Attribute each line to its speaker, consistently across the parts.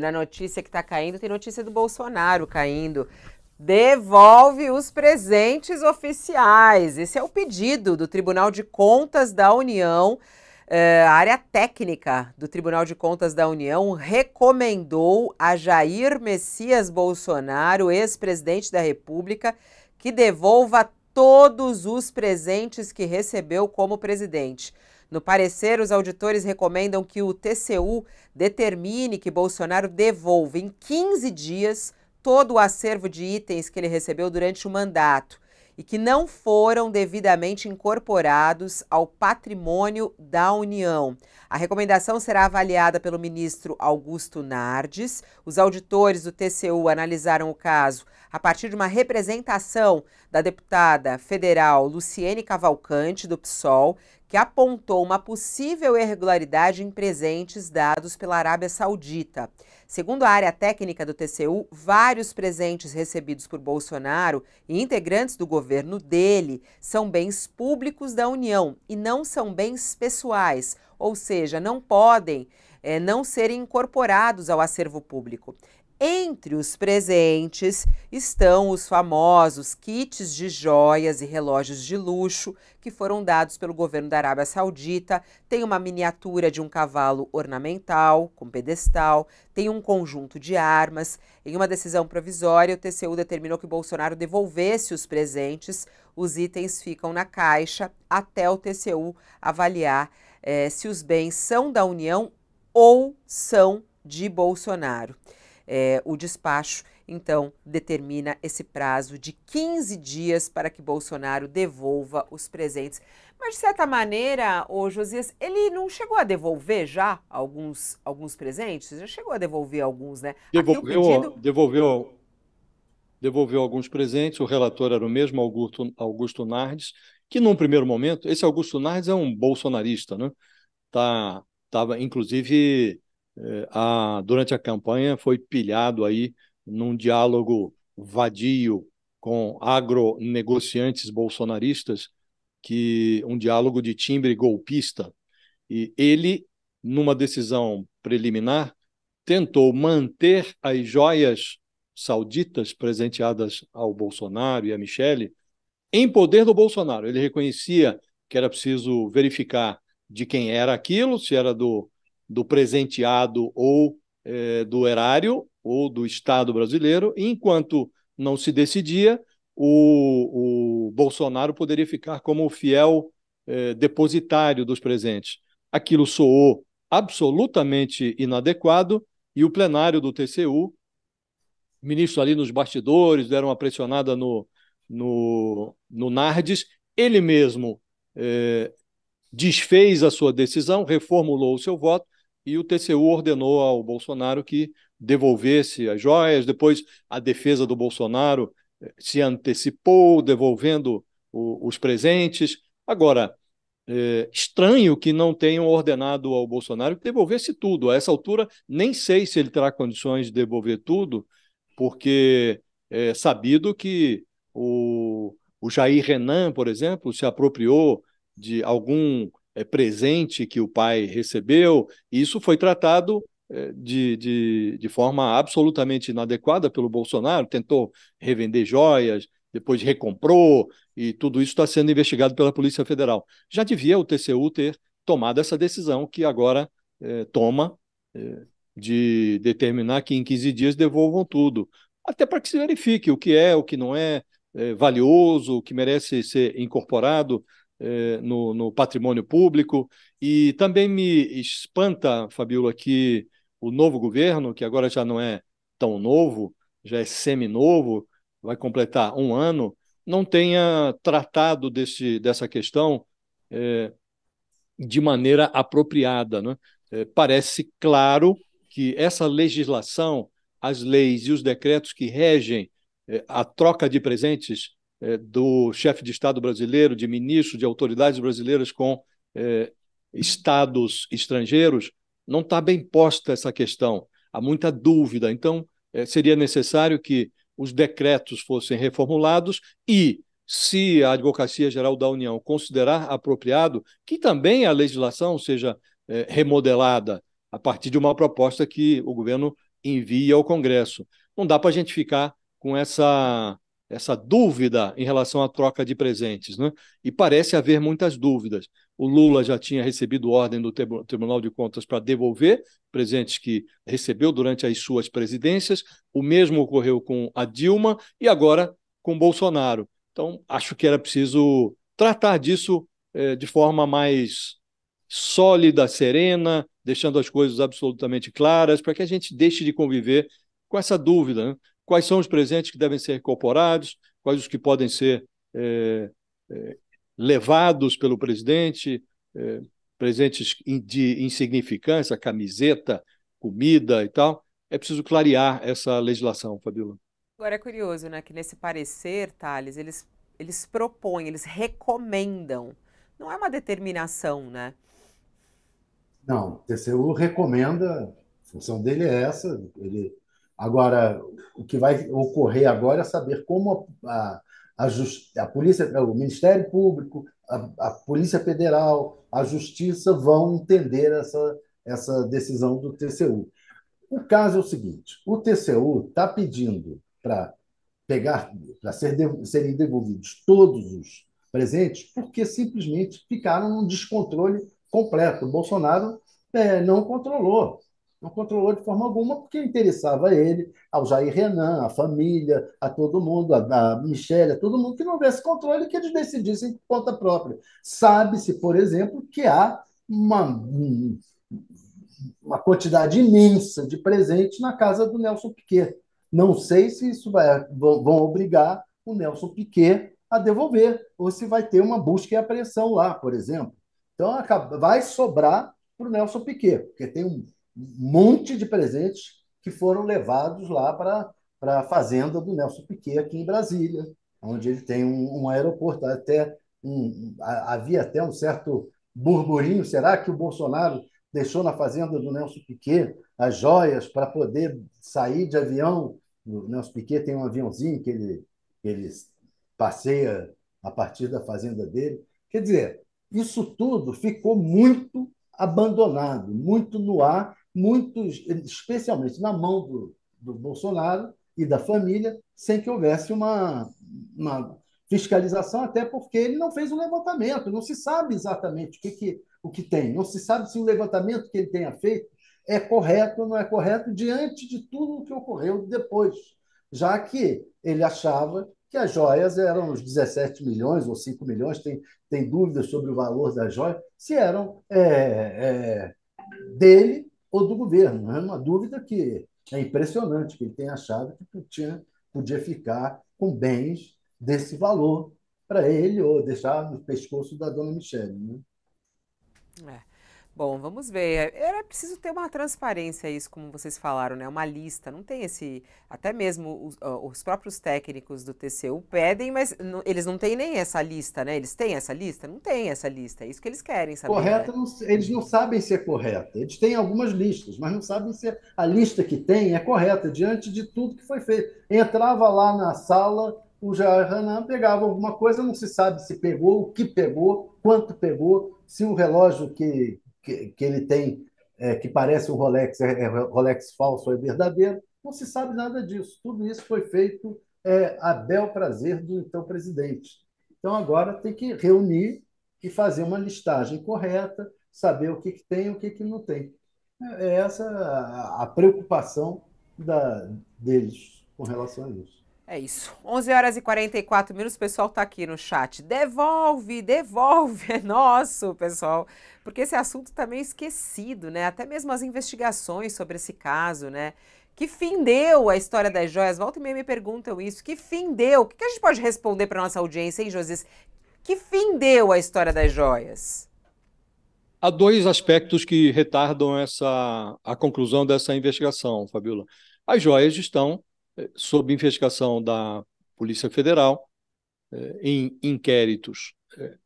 Speaker 1: na notícia que está caindo, tem notícia do Bolsonaro caindo. Devolve os presentes oficiais. Esse é o pedido do Tribunal de Contas da União. É, a área técnica do Tribunal de Contas da União recomendou a Jair Messias Bolsonaro, ex-presidente da República, que devolva todos os presentes que recebeu como presidente. No parecer, os auditores recomendam que o TCU determine que Bolsonaro devolva em 15 dias todo o acervo de itens que ele recebeu durante o mandato e que não foram devidamente incorporados ao patrimônio da União. A recomendação será avaliada pelo ministro Augusto Nardes. Os auditores do TCU analisaram o caso a partir de uma representação da deputada federal Luciene Cavalcante, do PSOL, que apontou uma possível irregularidade em presentes dados pela Arábia Saudita. Segundo a área técnica do TCU, vários presentes recebidos por Bolsonaro e integrantes do governo dele são bens públicos da União e não são bens pessoais, ou seja, não podem é, não serem incorporados ao acervo público. Entre os presentes estão os famosos kits de joias e relógios de luxo que foram dados pelo governo da Arábia Saudita. Tem uma miniatura de um cavalo ornamental, com pedestal, tem um conjunto de armas. Em uma decisão provisória, o TCU determinou que Bolsonaro devolvesse os presentes. Os itens ficam na caixa até o TCU avaliar eh, se os bens são da União ou são de Bolsonaro. É, o despacho, então, determina esse prazo de 15 dias para que Bolsonaro devolva os presentes. Mas, de certa maneira, o Josias, ele não chegou a devolver já alguns, alguns presentes? Já chegou a devolver alguns, né? Devolveu, pedido...
Speaker 2: devolveu, devolveu alguns presentes, o relator era o mesmo, Augusto, Augusto Nardes, que num primeiro momento, esse Augusto Nardes é um bolsonarista, né? Tá, tava, inclusive, é, a, durante a campanha foi pilhado aí num diálogo vadio com agronegociantes bolsonaristas, que um diálogo de timbre golpista. E ele, numa decisão preliminar, tentou manter as joias sauditas presenteadas ao Bolsonaro e a Michele em poder do Bolsonaro. Ele reconhecia que era preciso verificar de quem era aquilo, se era do do presenteado ou é, do erário ou do Estado brasileiro, e enquanto não se decidia, o, o Bolsonaro poderia ficar como o fiel é, depositário dos presentes. Aquilo soou absolutamente inadequado e o plenário do TCU, ministro ali nos bastidores, deram uma pressionada no, no, no Nardes, ele mesmo é, desfez a sua decisão, reformulou o seu voto e o TCU ordenou ao Bolsonaro que devolvesse as joias. Depois, a defesa do Bolsonaro eh, se antecipou, devolvendo o, os presentes. Agora, é, estranho que não tenham ordenado ao Bolsonaro que devolvesse tudo. A essa altura, nem sei se ele terá condições de devolver tudo, porque é sabido que o, o Jair Renan, por exemplo, se apropriou de algum é, presente que o pai recebeu, isso foi tratado é, de, de, de forma absolutamente inadequada pelo Bolsonaro, tentou revender joias, depois recomprou, e tudo isso está sendo investigado pela Polícia Federal. Já devia o TCU ter tomado essa decisão que agora é, toma é, de determinar que em 15 dias devolvam tudo, até para que se verifique o que é, o que não é valioso, o que merece ser incorporado eh, no, no, patrimônio público. E também me espanta, Fabiola, que o novo governo, que agora já não é tão novo, já é semi-novo, vai completar um ano, não tenha tratado desse, dessa questão eh, de maneira apropriada. Né? Eh, parece claro que essa legislação, as leis e os decretos que regem a troca de presentes é, do chefe de Estado brasileiro, de ministros, de autoridades brasileiras com é, estados estrangeiros, não está bem posta essa questão. Há muita dúvida. Então, é, seria necessário que os decretos fossem reformulados e, se a Advocacia Geral da União considerar apropriado, que também a legislação seja é, remodelada a partir de uma proposta que o governo envie ao Congresso. Não dá para a gente ficar com essa essa dúvida em relação à troca de presentes. Né? E parece haver muitas dúvidas. O Lula já tinha recebido ordem do Tribunal de Contas para devolver presentes que recebeu durante as suas presidências. O mesmo ocorreu com a Dilma e agora com Bolsonaro. Então, acho que era preciso tratar disso eh, de forma mais sólida, serena, deixando as coisas absolutamente claras, para que a gente deixe de conviver com essa dúvida. Né? quais são os presentes que devem ser incorporados, quais os que podem ser é, é, levados pelo presidente, é, presentes de insignificância, camiseta, comida e tal. É preciso clarear essa legislação, Fabíola.
Speaker 1: Agora é curioso, né, que nesse parecer, Thales, eles, eles propõem, eles recomendam. Não é uma determinação, né?
Speaker 3: Não, o TCU recomenda, a função dele é essa, ele Agora, o que vai ocorrer agora é saber como a, a, a, just, a polícia, o Ministério Público, a, a, Polícia Federal, a Justiça vão entender essa, essa decisão do TCU. O caso é o seguinte: o TCU está pedindo para pegar, para ser, serem devolvidos todos os presentes, porque simplesmente ficaram num descontrole completo. O Bolsonaro é, não controlou não controlou de forma alguma, porque interessava a ele, ao Jair Renan, à família, a todo mundo, a, a Michelle, a todo mundo, que não houvesse controle e que eles decidissem por conta própria. Sabe-se, por exemplo, que há uma, uma quantidade imensa de presentes na casa do Nelson Piquet. Não sei se isso vai vão obrigar o Nelson Piquet a devolver, ou se vai ter uma busca e apreensão lá, por exemplo. Então, vai sobrar para o Nelson Piquet, porque tem um monte de presentes que foram levados lá para a fazenda do Nelson Piquet, aqui em Brasília, onde ele tem um, um aeroporto. Até um, havia até um certo burburinho: será que o Bolsonaro deixou na fazenda do Nelson Piquet as joias para poder sair de avião? O Nelson Piquet tem um aviãozinho que ele, que ele passeia a partir da fazenda dele. Quer dizer, isso tudo ficou muito abandonado, muito no ar, muitos, especialmente na mão do, do Bolsonaro e da família, sem que houvesse uma, uma fiscalização, até porque ele não fez um levantamento, não se sabe exatamente o que, que, o que tem, não se sabe se o levantamento que ele tenha feito é correto ou não é correto diante de tudo o que ocorreu depois, já que ele achava que as joias eram os 17 milhões ou 5 milhões, tem, tem dúvidas sobre o valor das joias, se eram é, é, dele ou do governo. É uma dúvida que é impressionante, que ele tenha achado que Putin podia ficar com bens desse valor para ele ou deixar no pescoço da dona Michelle. Né?
Speaker 1: É. Bom, vamos ver. É, era preciso ter uma transparência isso, como vocês falaram, né? Uma lista. Não tem esse. Até mesmo os, ah, os próprios técnicos do TCU pedem, mas não, eles não têm nem essa lista, né? Eles têm essa lista? Não tem essa lista. É isso que eles querem saber. Né? Correta,
Speaker 3: né? eles não sabem se é correta. Eles têm algumas listas, mas não sabem se a lista que tem é correta diante de tudo que foi feito. Entrava lá na sala o Jair Hanan pegava alguma coisa, não se sabe se pegou, o que pegou, quanto pegou, se o relógio que que, que ele tem, é, que parece um Rolex, é, é Rolex falso ou é verdadeiro. Não se sabe nada disso. Tudo isso foi feito é, a bel prazer do então presidente. Então agora tem que reunir e fazer uma listagem correta, saber o que, que tem e o que, que não tem. É, é essa a, a preocupação da, deles com relação a isso.
Speaker 1: É isso. 11 horas e 44 minutos, o pessoal tá aqui no chat. Devolve, devolve, é nosso, pessoal. Porque esse assunto tá meio esquecido, né? Até mesmo as investigações sobre esse caso, né? Que fim deu a história das joias? Volta e meia me perguntam isso. Que fim deu? O que a gente pode responder para nossa audiência, hein, Josias? Que fim deu a história das joias?
Speaker 2: Há dois aspectos que retardam essa, a conclusão dessa investigação, Fabiola. As joias estão sob investigação da Polícia Federal, eh, em inquéritos eh,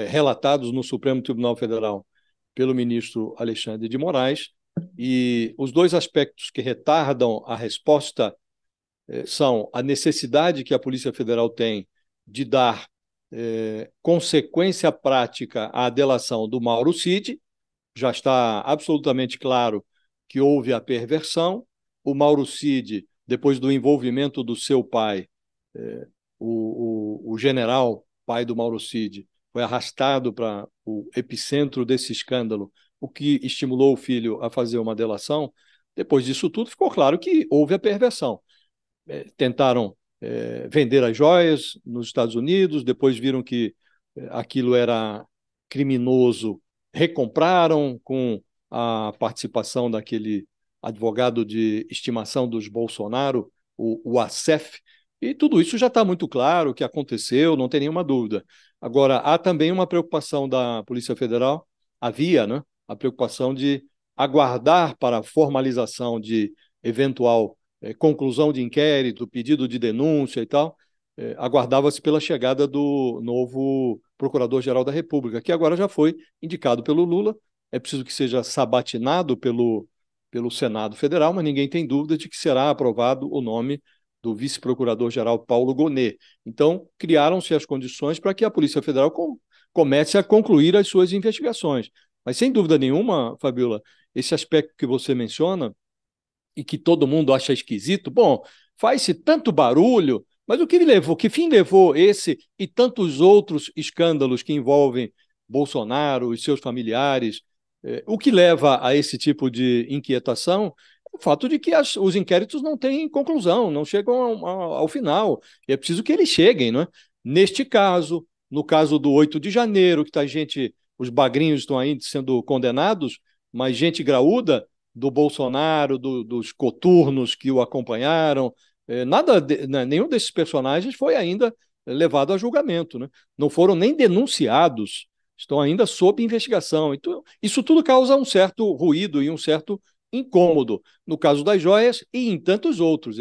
Speaker 2: eh, relatados no Supremo Tribunal Federal pelo ministro Alexandre de Moraes. E os dois aspectos que retardam a resposta são a necessidade que a Polícia Federal tem de dar consequência prática à delação do Mauro Cid. Já está absolutamente claro que houve a perversão. O Mauro Cid depois do envolvimento do seu pai, é, o, o, o, general, pai do Mauro Cid, foi arrastado para o epicentro desse escândalo, o que estimulou o filho a fazer uma delação. Depois disso tudo, ficou claro que houve a perversão. É, tentaram é, vender as joias nos Estados Unidos, depois viram que é, aquilo era criminoso, recompraram com a participação daquele advogado de estimação dos Bolsonaro, o, o ACEF, e tudo isso já está muito claro, o que aconteceu, não tem nenhuma dúvida. Agora, há também uma preocupação da Polícia Federal, havia, né? A preocupação de aguardar para a formalização de eventual eh, conclusão de inquérito, pedido de denúncia e tal, eh, aguardava-se pela chegada do novo Procurador-Geral da República, que agora já foi indicado pelo Lula, é preciso que seja sabatinado pelo pelo Senado Federal, mas ninguém tem dúvida de que será aprovado o nome do vice-procurador-geral Paulo Gonet. Então, criaram-se as condições para que a Polícia Federal com, comece a concluir as suas investigações. Mas, sem dúvida nenhuma, Fabiola, esse aspecto que você menciona e que todo mundo acha esquisito, bom, faz-se tanto barulho, mas o que levou, que fim levou esse e tantos outros escândalos que envolvem Bolsonaro, e seus familiares, é, o que leva a esse tipo de inquietação é o fato de que as, os inquéritos não têm conclusão, não chegam ao, ao, final. E é preciso que eles cheguem, não é? Neste caso, no caso do 8 de janeiro, que tá gente, os bagrinhos estão ainda sendo condenados, mas gente graúda do Bolsonaro, do, dos coturnos que o acompanharam, é, nada, de, né, nenhum desses personagens foi ainda levado a julgamento, né? Não foram nem denunciados estão ainda sob investigação. Então, isso tudo causa um certo ruído e um certo incômodo, no caso das joias e em tantos outros.